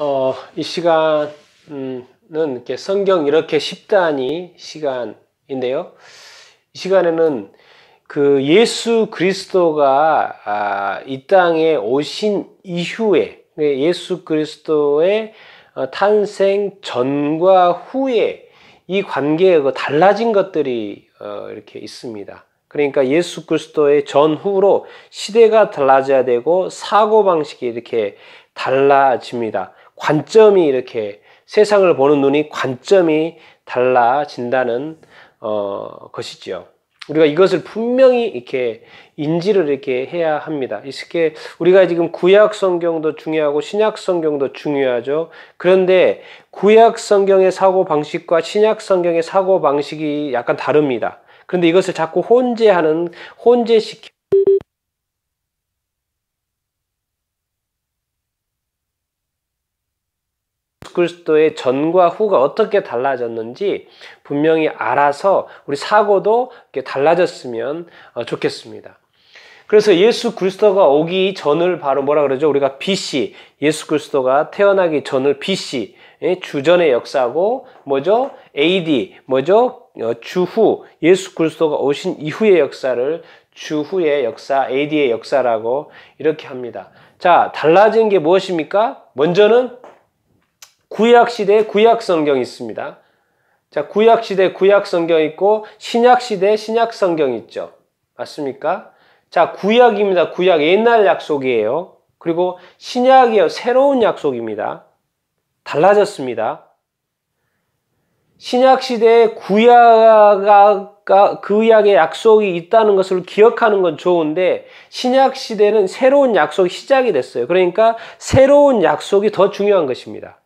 어, 이 시간은 이렇게 성경 이렇게 10단이 시간인데요. 이 시간에는 그 예수 그리스도가 아, 이 땅에 오신 이후에 그 예수 그리스도의 어, 탄생 전과 후에 이 관계에 그 달라진 것들이 어, 이렇게 있습니다. 그러니까 예수 그리스도의 전후로 시대가 달라져야 되고 사고방식이 이렇게 달라집니다. 관점이 이렇게 세상을 보는 눈이 관점이 달라진다는 어, 것이지요. 우리가 이것을 분명히 이렇게 인지를 이렇게 해야 합니다. 이렇게 우리가 지금 구약 성경도 중요하고 신약 성경도 중요하죠. 그런데 구약 성경의 사고 방식과 신약 성경의 사고 방식이 약간 다릅니다. 그런데 이것을 자꾸 혼재하는 혼재시키 그리스도의 전과 후가 어떻게 달라졌는지 분명히 알아서 우리 사고도 달라졌으면 어, 좋겠습니다. 그래서 예수 그리스도가 오기 전을 바로 뭐라 그러죠? 우리가 BC, 예수 그리스도가 태어나기 전을 BC, 예, 주전의 역사고, 뭐죠? AD, 뭐죠? 어, 주후, 예수 그리스도가 오신 이후의 역사를 주후의 역사, AD의 역사라고 이렇게 합니다. 자, 달라진 게 무엇입니까? 먼저는 구약시대 구약성경이 있습니다. 자, 구약시대 구약성경 있고 신약시대 신약성경 있죠. 맞습니까? 자, 구약입니다. 구약 옛날 약속이에요. 그리고 신약이요. 새로운 약속입니다. 달라졌습니다. 신약 시대에 구약과 그약의 약속이 있다는 것을 기억하는 건 좋은데 신약 시대는 새로운 약속이 시작이 됐어요. 그러니까 새로운 약속이 더 중요한 것입니다.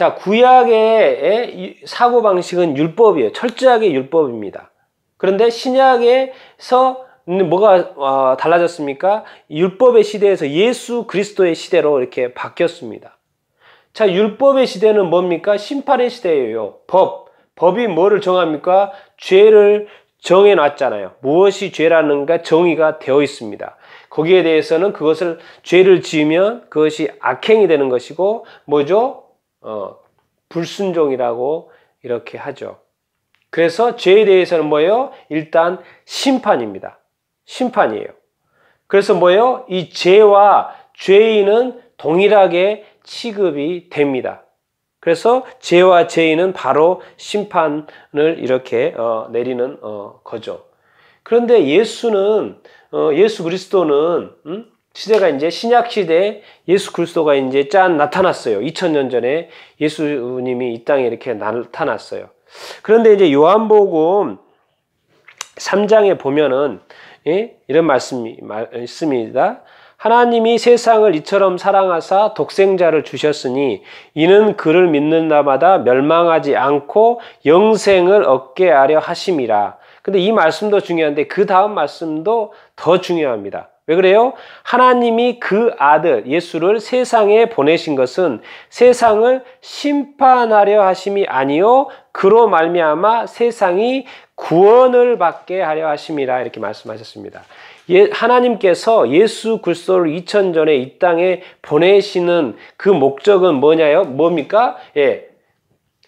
자, 구약의 사고방식은 율법이에요. 철저하게 율법입니다. 그런데 신약에서 음, 뭐가 어, 달라졌습니까? 율법의 시대에서 예수 그리스도의 시대로 이렇게 바뀌었습니다. 자, 율법의 시대는 뭡니까? 심판의 시대예요. 법. 법이 뭐를 정합니까? 죄를 정해 놨잖아요. 무엇이 죄라는가 정의가 되어 있습니다. 거기에 대해서는 그것을 죄를 지으면 그것이 악행이 되는 것이고 뭐죠? 어, 불순종이라고 이렇게 하죠. 그래서 죄에 대해서는 뭐예요? 일단 심판입니다. 심판이에요. 그래서 뭐예요? 이 죄와 죄인은 동일하게 취급이 됩니다. 그래서 죄와 죄인은 바로 심판을 이렇게 어, 내리는 어, 거죠. 그런데 예수는 어, 예수 그리스도는 음? 시대가 이제 신약 시대에 예수 그리스도가 이제 짠 나타났어요. 2000년 전에 예수님이 이 땅에 이렇게 나타났어요. 그런데 이제 요한복음 3장에 보면은 예? 이런 말씀이 있습니다 하나님이 세상을 이처럼 사랑하사 독생자를 주셨으니 이는 그를 믿는 자마다 멸망하지 않고 영생을 얻게 하려 하심이라. 근데 이 말씀도 중요한데 그 다음 말씀도 더 중요합니다. 왜 그래요? 하나님이 그 아들 예수를 세상에 보내신 것은 세상을 심판하려 하심이 아니요 그로 말미암아 세상이 구원을 받게 하려 하심이라 이렇게 말씀하셨습니다. 예, 하나님께서 예수 그리스도를 2000 전에 이 땅에 보내시는 그 목적은 뭐냐요? 뭡니까? 예.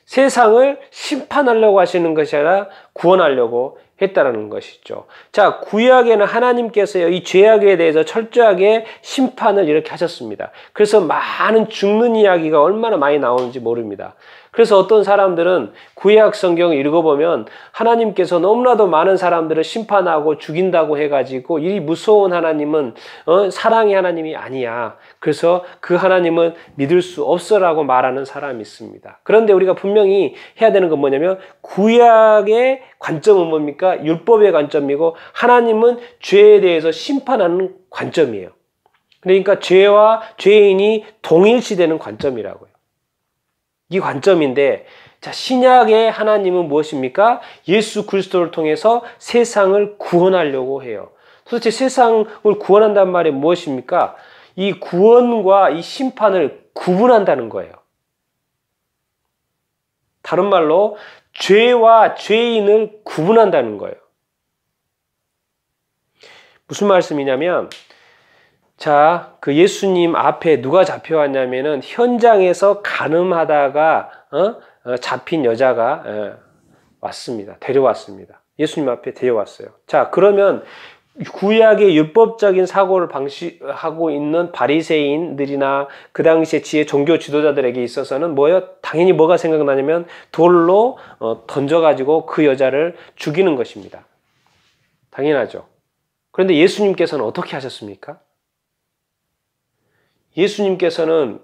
세상을 심판하려고 하시는 것이 아니라 구원하려고 했다라는 것이죠. 자, 구약에는 하나님께서 이 죄악에 대해서 철저하게 심판을 이렇게 하셨습니다. 그래서 많은 죽는 이야기가 얼마나 많이 나오는지 모릅니다. 그래서 어떤 사람들은 구약 성경 읽어보면 하나님께서 너무나도 많은 사람들을 심판하고 죽인다고 해가지고 이 무서운 하나님은 어, 사랑의 하나님이 아니야. 그래서 그 하나님은 믿을 수 없어라고 말하는 사람이 있습니다. 그런데 우리가 분명히 해야 되는 건 뭐냐면 구약의 관점은 뭡니까? 율법의 관점이고 하나님은 죄에 대해서 심판하는 관점이에요. 그러니까 죄와 죄인이 동일시되는 관점이라고요. 이 관점인데 자, 신약의 하나님은 무엇입니까? 예수 그리스도를 통해서 세상을 구원하려고 해요. 도대체 세상을 구원한단 말이 무엇입니까? 이 구원과 이 심판을 구분한다는 거예요. 다른 말로 죄와 죄인을 구분한다는 거예요. 무슨 말씀이냐면 자, 그 예수님 앞에 누가 잡혀왔냐면은 현장에서 가늠하다가 어? 어, 잡힌 여자가 예, 왔습니다. 데려왔습니다. 예수님 앞에 데려왔어요. 자, 그러면 구약의 율법적인 사고를 방식하고 있는 바리새인들이나 그 당시의 지혜 종교 지도자들에게 있어서는 뭐요? 당연히 뭐가 생각나냐면 돌로 어, 던져가지고 그 여자를 죽이는 것입니다. 당연하죠. 그런데 예수님께서는 어떻게 하셨습니까? 예수님께서는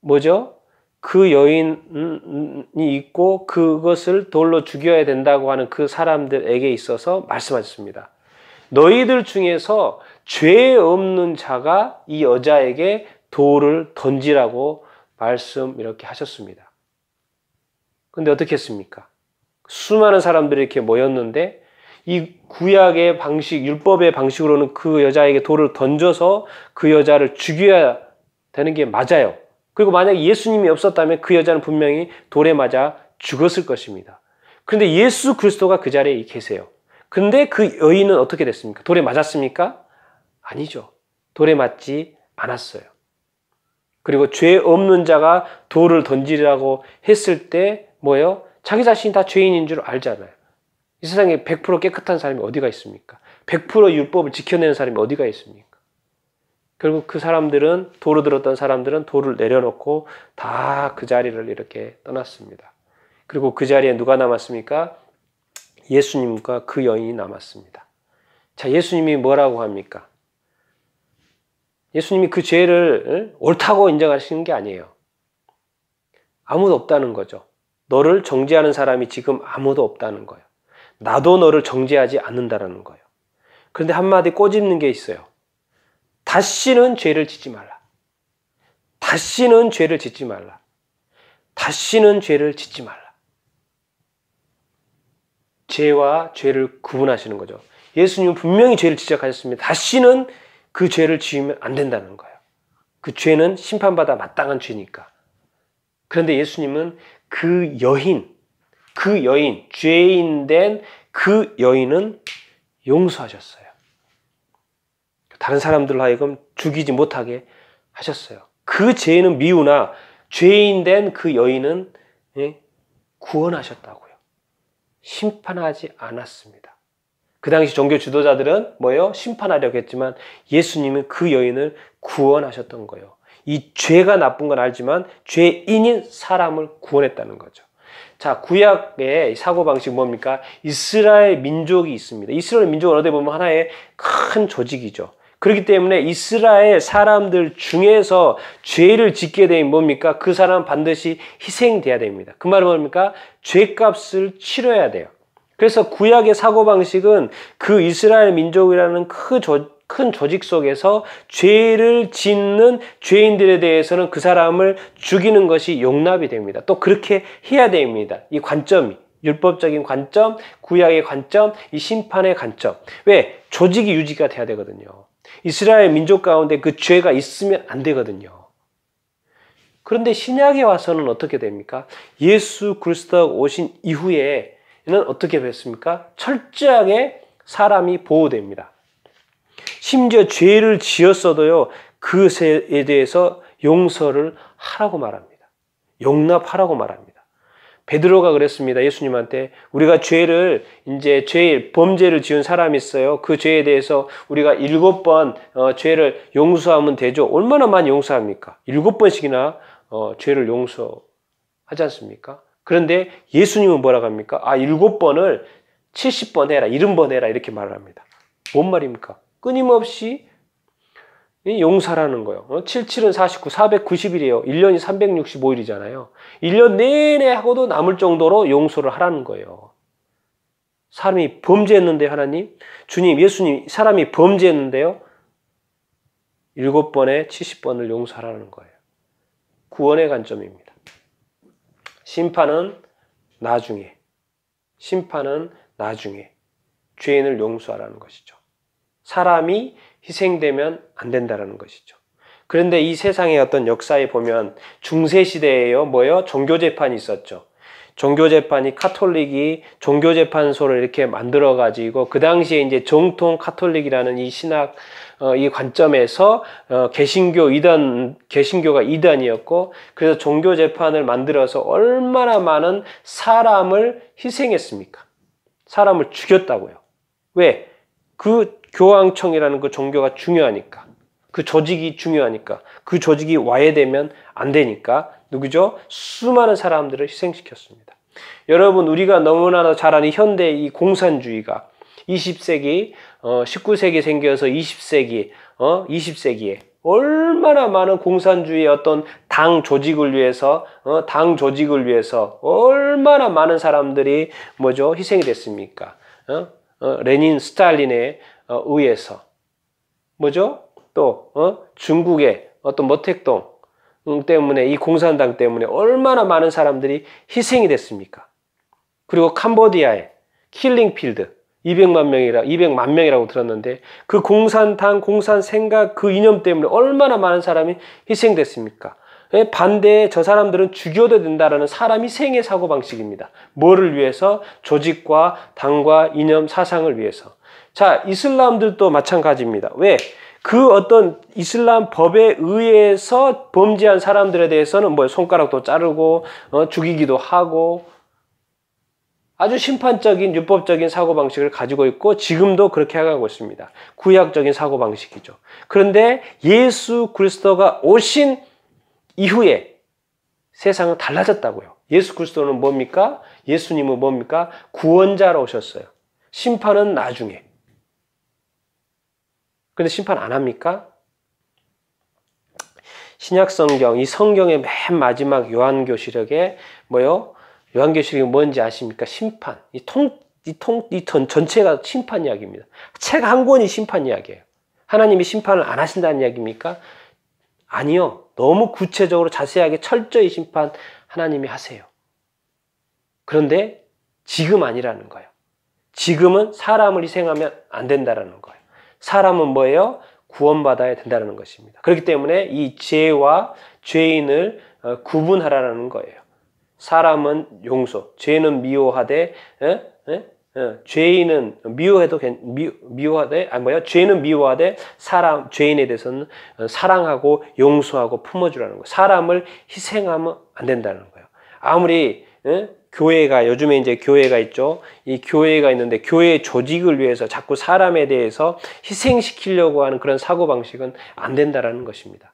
뭐죠? 그 여인이 있고 그것을 돌로 죽여야 된다고 하는 그 사람들에게 있어서 말씀하셨습니다. 너희들 중에서 죄 없는 자가 이 여자에게 돌을 던지라고 말씀 이렇게 하셨습니다. 근데 어떻게 했습니까? 수많은 사람들이 이렇게 모였는데 이 구약의 방식, 율법의 방식으로는 그 여자에게 돌을 던져서 그 여자를 죽여야 되는 게 맞아요. 그리고 만약 예수님이 없었다면 그 여자는 분명히 돌에 맞아 죽었을 것입니다. 그런데 예수 그리스도가 그 자리에 계세요. 근데 그 여인은 어떻게 됐습니까? 돌에 맞았습니까? 아니죠. 돌에 맞지 않았어요. 그리고 죄 없는 자가 돌을 던지라고 했을 때 뭐예요? 자기 자신이 다 죄인인 줄 알잖아요. 이 세상에 100% 깨끗한 사람이 어디가 있습니까? 100% 율법을 지켜내는 사람이 어디가 있습니까? 결국 그 사람들은 도로 들었던 사람들은 도를 내려놓고 다 그 자리를 이렇게 떠났습니다. 그리고 그 자리에 누가 남았습니까? 예수님과 그 여인이 남았습니다. 자, 예수님이 뭐라고 합니까? 예수님이 그 죄를 옳다고 인정하시는 게 아니에요. 아무도 없다는 거죠. 너를 정죄하는 사람이 지금 아무도 없다는 거예요. 나도 너를 정죄하지 않는다라는 거예요. 그런데 한마디 꼬집는 게 있어요. 다시는 죄를 짓지 말라. 다시는 죄를 짓지 말라. 다시는 죄를 짓지 말라. 죄와 죄를 구분하시는 거죠. 예수님은 분명히 죄를 지적하셨습니다. 다시는 그 죄를 지으면 안 된다는 거예요. 그 죄는 심판받아 마땅한 죄니까. 그런데 예수님은 그 여인, 그 여인, 죄인 된 그 여인은 용서하셨어요. 다른 사람들 하여금 죽이지 못하게 하셨어요. 그 죄는 미우나 죄인 된 그 여인은 예, 구원하셨다고요. 심판하지 않았습니다. 그 당시 종교 지도자들은 뭐요? 심판하려고 했지만 예수님은 그 여인을 구원하셨던 거예요. 이 죄가 나쁜 건 알지만 죄인인 사람을 구원했다는 거죠. 자, 구약의 사고방식 뭡니까? 이스라엘 민족이 있습니다. 이스라엘 민족은 어디 보면 하나의 큰 조직이죠. 그렇기 때문에 이스라엘 사람들 중에서 죄를 짓게 되면 뭡니까? 그 사람 반드시 희생돼야 됩니다. 그 말은 뭡니까? 죄값을 치러야 돼요. 그래서 구약의 사고방식은 그 이스라엘 민족이라는 그 큰 조직 속에서 죄를 짓는 죄인들에 대해서는 그 사람을 죽이는 것이 용납이 됩니다. 또 그렇게 해야 됩니다. 이 관점이. 율법적인 관점, 구약의 관점, 이 심판의 관점. 왜? 조직이 유지가 돼야 되거든요. 이스라엘 민족 가운데 그 죄가 있으면 안 되거든요. 그런데 신약에 와서는 어떻게 됩니까? 예수 그리스도 오신 이후에는 어떻게 됐습니까? 철저하게 사람이 보호됩니다. 심지어 죄를 지었어도요, 그에 대해서 용서를 하라고 말합니다. 용납하라고 말합니다. 베드로가 그랬습니다. 예수님한테 우리가 죄를 이제 죄 범죄를 지은 사람이 있어요. 그 죄에 대해서 우리가 일곱 번 어, 죄를 용서하면 되죠. 얼마나 많이 용서합니까? 일곱 번씩이나 어, 죄를 용서하지 않습니까? 그런데 예수님은 뭐라고 합니까? 아 일곱 번을 70번 해라, 70번 해라 이렇게 말을 합니다. 뭔 말입니까? 끊임없이 이 용사라는 거예요. 77은 어? 49, 490일이에요. 1년이 365일이잖아요. 1년 내내 하고도 남을 정도로 용서를 하라는 거예요. 사람이 범죄했는데 하나님, 주님, 예수님, 사람이 범죄했는데요. 일곱 번에 70번을 용서하라는 거예요. 구원의 관점입니다. 심판은 나중에. 심판은 나중에. 죄인을 용서하라는 것이죠. 사람이 희생되면 안 된다라는 것이죠. 그런데 이 세상의 어떤 역사에 보면 중세 시대에요, 뭐요? 종교 재판이 있었죠. 종교 재판이 카톨릭이 종교 재판소를 이렇게 만들어 가지고 그 당시에 이제 정통 카톨릭이라는 이 신학 어, 이 관점에서 어, 개신교 이단 개신교가 이단이었고 그래서 종교 재판을 만들어서 얼마나 많은 사람을 희생했습니까? 사람을 죽였다고요. 왜? 그 교황청이라는 그 종교가 중요하니까 그 조직이 중요하니까 그 조직이 와야되면안 되니까 누구죠? 수많은 사람들을 희생시켰습니다. 여러분 우리가 너무나 잘 아는 현대 이 공산주의가 20세기, 어, 19세기 생겨서 20세기, 어, 20세기에 얼마나 많은 공산주의 어떤 당 조직을 위해서, 어, 당 조직을 위해서 얼마나 많은 사람들이 뭐죠 희생이 됐습니까? 어? 어, 레닌 스탈린에 어, 의해서 뭐죠? 또 어, 중국의 어떤 모택동 때문에 이 공산당 때문에 얼마나 많은 사람들이 희생이 됐습니까? 그리고 캄보디아의 킬링필드 200만 명이라 200만 명이라고 들었는데 그 공산당 공산 생각 그 이념 때문에 얼마나 많은 사람이 희생됐습니까? 예, 반대에 저 사람들은 죽여도 된다라는 사람이 생의 사고방식입니다. 뭐를 위해서? 조직과 당과 이념, 사상을 위해서. 자, 이슬람들도 마찬가지입니다. 왜? 그 어떤 이슬람 법에 의해서 범죄한 사람들에 대해서는 뭐 손가락도 자르고 어, 죽이기도 하고 아주 심판적인 율법적인 사고방식을 가지고 있고 지금도 그렇게 해가고 있습니다. 구약적인 사고방식이죠. 그런데 예수 그리스도가 오신 이후에 세상은 달라졌다고요. 예수 그리스도는 뭡니까? 예수님은 뭡니까? 구원자로 오셨어요. 심판은 나중에. 근데 심판 안 합니까? 신약 성경, 이 성경의 맨 마지막 요한교시력에 뭐요? 요한교시력이 뭔지 아십니까? 심판. 이 통, 이 통, 이 전, 전체가 심판 이야기입니다. 책 한 권이 심판 이야기예요. 하나님이 심판을 안 하신다는 이야기입니까? 아니요. 너무 구체적으로 자세하게 철저히 심판 하나님이 하세요. 그런데 지금 아니라는 거예요. 지금은 사람을 희생하면 안 된다라는 거예요. 사람은 뭐예요? 구원받아야 된다는 것입니다. 그렇기 때문에 이 죄와 죄인을 어, 구분하라는 거예요. 사람은 용서, 죄는 미워하되 어, 어? 예, 죄인은 미워해도 미, 미워하되 아 뭐야 죄는 미워하되 사람 죄인에 대해서는 어, 사랑하고 용서하고 품어주라는 거. 사람을 희생하면 안 된다는 거예요. 아무리 예? 교회가 요즘에 이제 교회가 있죠. 이 교회가 있는데 교회 조직을 위해서 자꾸 사람에 대해서 희생시키려고 하는 그런 사고 방식은 안 된다라는 것입니다.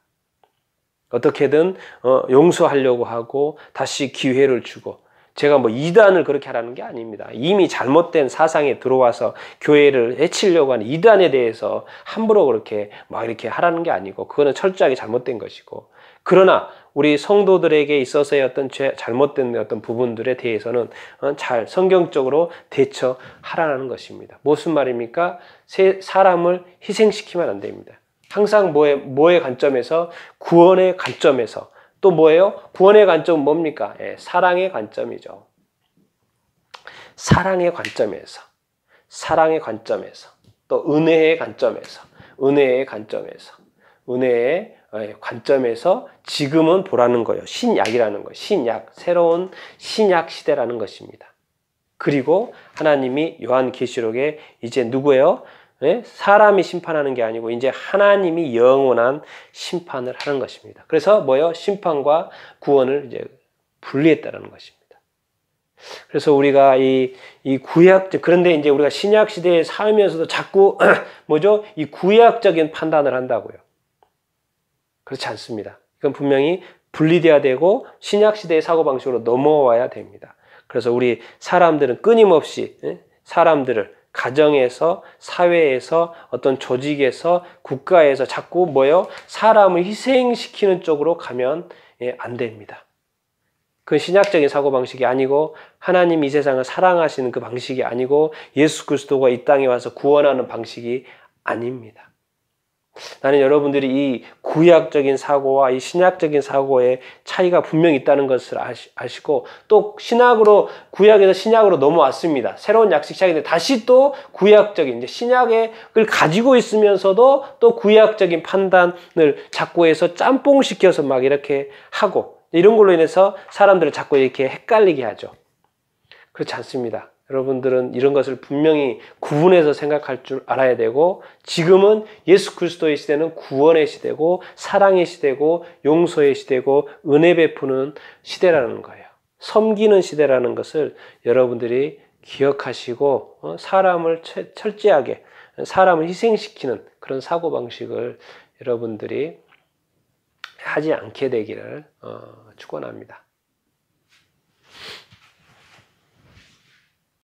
어떻게든 어, 용서하려고 하고 다시 기회를 주고 제가 뭐 이단을 그렇게 하라는 게 아닙니다. 이미 잘못된 사상에 들어와서 교회를 해치려고 하는 이단에 대해서 함부로 그렇게 막 이렇게 하라는 게 아니고 그거는 철저하게 잘못된 것이고 그러나 우리 성도들에게 있어서의 어떤 죄, 잘못된 어떤 부분들에 대해서는 어, 잘 성경적으로 대처하라는 것입니다. 무슨 말입니까? 세, 사람을 희생시키면 안 됩니다. 항상 뭐의, 뭐의 관점에서 구원의 관점에서 또 뭐예요? 구원의 관점은 뭡니까? 예, 사랑의 관점이죠. 사랑의 관점에서, 사랑의 관점에서, 또 은혜의 관점에서, 은혜의 관점에서, 은혜의 예, 관점에서 지금은 보라는 거예요. 신약이라는 거, 신약, 새로운 신약 시대라는 것입니다. 그리고 하나님이 요한 계시록에 이제 누구예요? 예? 사람이 심판하는 게 아니고 이제 하나님이 영원한 심판을 하는 것입니다. 그래서 뭐요? 심판과 구원을 이제 분리했다는 것입니다. 그래서 우리가 이, 이 구약, 그런데 이제 우리가 신약 시대에 살면서도 자꾸 뭐죠? 이 구약적인 판단을 한다고요. 그렇지 않습니다. 이건 분명히 분리돼야 되고 신약 시대의 사고 방식으로 넘어와야 됩니다. 그래서 우리 사람들은 끊임없이 예? 사람들을 가정에서 사회에서 어떤 조직에서 국가에서 자꾸 뭐요 사람을 희생시키는 쪽으로 가면 예, 안 됩니다. 그 신약적인 사고 방식이 아니고 하나님 이 세상을 사랑하시는 그 방식이 아니고 예수 그리스도가 이 땅에 와서 구원하는 방식이 아닙니다. 나는 여러분들이 이 구약적인 사고와 이 신약적인 사고의 차이가 분명히 있다는 것을 아시, 고또 신약으로 구약에서 신약으로 넘어왔습니다. 새로운 약식 시작인데 다시 또 구약적인 이제 신약을 가지고 있으면서도 또 구약적인 판단을 자꾸 해서 짬뽕 시켜서 막 이렇게 하고 이런 걸로 인해서 사람들을 자꾸 이렇게 헷갈리게 하죠. 그렇지 않습니다. 여러분들은 이런 것을 분명히 구분해서 생각할 줄 알아야 되고 지금은 예수 그리스도의 시대는 구원의 시대고 사랑의 시대고 용서의 시대고 은혜 베푸는 시대라는 거예요. 섬기는 시대라는 것을 여러분들이 기억하시고 어, 사람을 철저하게 사람을 희생시키는 그런 사고 방식을 여러분들이 하지 않게 되기를 어, 축원합니다.